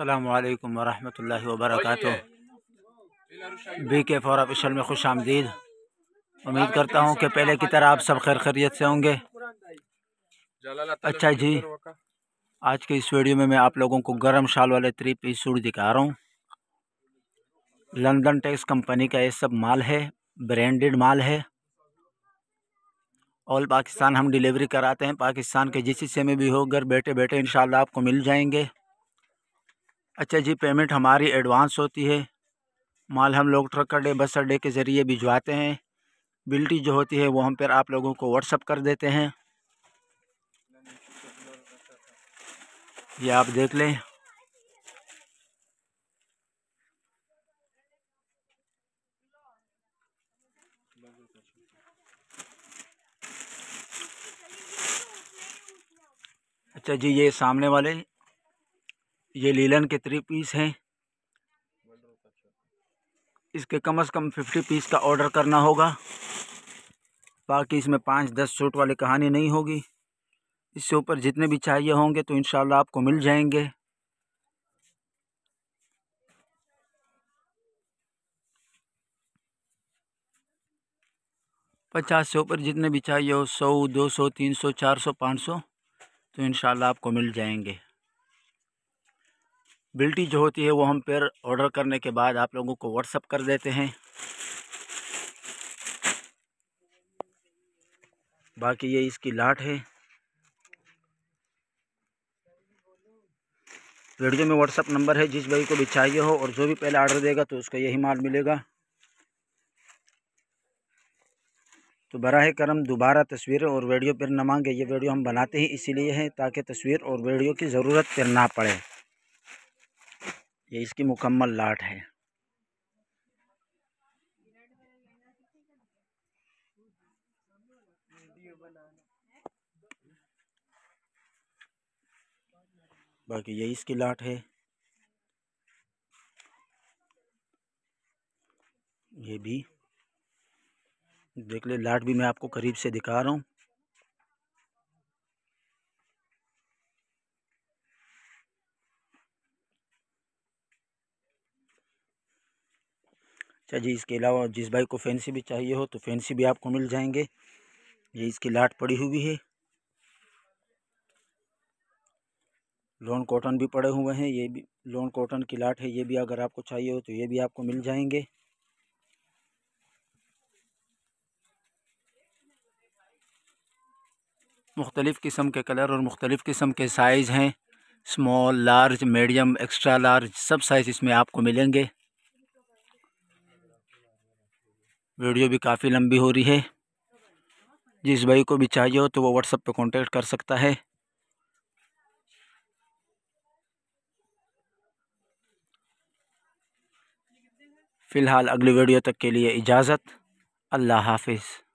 अल्लाम वरहमल वर्क बी के फॉर ऑफिशल में खुश आमदीद उम्मीद करता हूँ कि पहले की तरह आप सब खैर खैरियत से होंगे अच्छा जी आज के इस वीडियो में मैं आप लोगों को गर्म शाल वाले थ्री पीस सूट दिखा रहा हूँ लंदन टेक्स कंपनी का ये सब माल है ब्रांडेड माल है ऑल पाकिस्तान हम डिलीवरी कराते हैं पाकिस्तान के जिस हिस्से में भी हो घर बैठे बैठे इन आपको मिल जाएंगे अच्छा जी पेमेंट हमारी एडवांस होती है माल हम लोग ट्रक अड्डे बस अड्डे के ज़रिए भिजवाते हैं बिल्टी जो होती है वो हम फिर आप लोगों को व्हाट्सअप कर देते हैं ये आप देख लें अच्छा जी ये सामने वाले ये लीलन के थ्री पीस हैं इसके कम से कम फिफ्टी पीस का ऑर्डर करना होगा बाकी इसमें पाँच दस सूट वाली कहानी नहीं होगी इससे ऊपर जितने भी चाहिए होंगे तो इन आपको मिल जाएंगे पचास से ऊपर जितने भी चाहिए हो सौ दो सौ तीन सौ चार सौ पाँच सौ तो इन आपको मिल जाएंगे बिल्टी जो होती है वो हम पेयर ऑर्डर करने के बाद आप लोगों को व्हाट्सअप कर देते हैं बाकी ये इसकी लाट है वीडियो में व्हाट्सअप नंबर है जिस भाई को भी चाहिए हो और जो भी पहले ऑर्डर देगा तो उसका यही माल मिलेगा तो बरह करम दोबारा तस्वीर और वीडियो पर न मांगे ये वीडियो हम बनाते ही इसीलिए हैं ताकि तस्वीर और वीडियो की ज़रूरत पर ना पड़े ये इसकी मुकम्मल लाट है बाकी यही इसकी लाट है ये भी देख ले लाट भी मैं आपको करीब से दिखा रहा हूँ अच्छा जी इसके अलावा जिस भाई को फैंसी भी चाहिए हो तो फैंसी भी आपको मिल जाएंगे ये इसकी लाट पड़ी हुई है लोन कॉटन भी पड़े हुए हैं ये भी लॉन कॉटन की लाट है ये भी अगर आपको चाहिए हो तो ये भी आपको मिल जाएंगे मुख्तलिफ़ किस्म के कलर और मुख्तलिफ़ किस्म के साइज़ हैं small large medium extra large सब साइज़ इसमें आपको मिलेंगे वीडियो भी काफ़ी लंबी हो रही है जिस भाई को भी चाहिए हो तो वो व्हाट्सएप पे कांटेक्ट कर सकता है फ़िलहाल अगली वीडियो तक के लिए इजाज़त अल्लाह हाफिज़